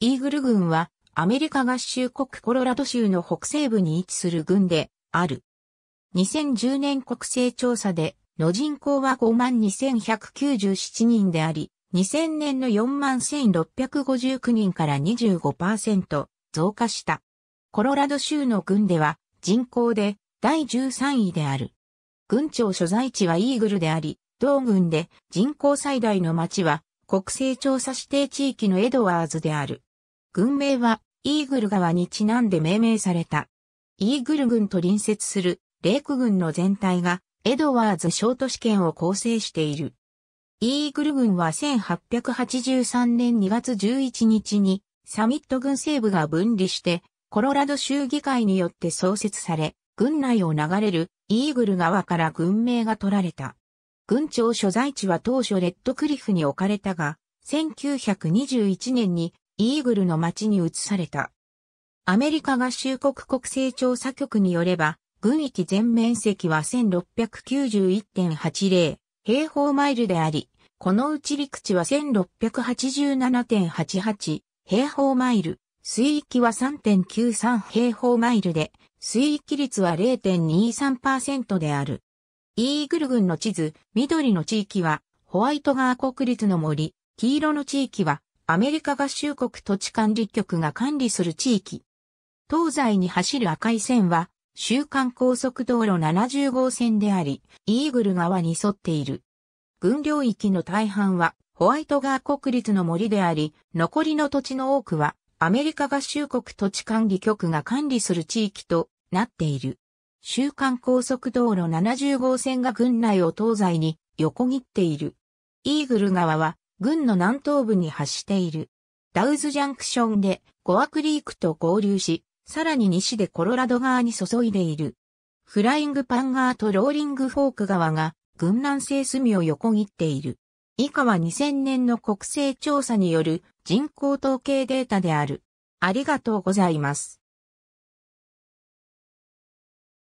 イーグル軍はアメリカ合衆国コロラド州の北西部に位置する軍である。2010年国勢調査での人口は52,197人であり、2000年の41,659人から25%増加した。コロラド州の軍では人口で第13位である。軍庁所在地はイーグルであり、同軍で人口最大の町は国勢調査指定地域のエドワーズである。軍名は、イーグル川にちなんで命名された。イーグル軍と隣接する、レイク軍の全体が、エドワーズ小都市圏を構成している。イーグル軍は1883年2月11日に、サミット軍西部が分離して、コロラド州議会によって創設され、軍内を流れるイーグル川から軍名が取られた。軍庁所在地は当初レッドクリフに置かれたが、1921年にイーグルの町に移された。アメリカ合衆国国勢調査局によれば、軍域全面積は1691.80平方マイルであり、このうち陸地は1687.88平方マイル、水域は3.93平方マイルで、水域率は0.23%である。イーグル軍の地図、緑の地域は、ホワイト川国立の森、黄色の地域は、アメリカ合衆国土地管理局が管理する地域。東西に走る赤い線は、週間高速道路70号線であり、イーグル側に沿っている。軍領域の大半は、ホワイトガー国立の森であり、残りの土地の多くは、アメリカ合衆国土地管理局が管理する地域となっている。週間高速道路70号線が軍内を東西に横切っている。イーグル川は郡の南東部に発している。ダウズジャンクションでゴアクリークと合流し、さらに西でコロラド川に注いでいる。フライングパンガーとローリングフォーク川が軍南西隅を横切っている。以下は2000年の国勢調査による人口統計データである。ありがとうございます。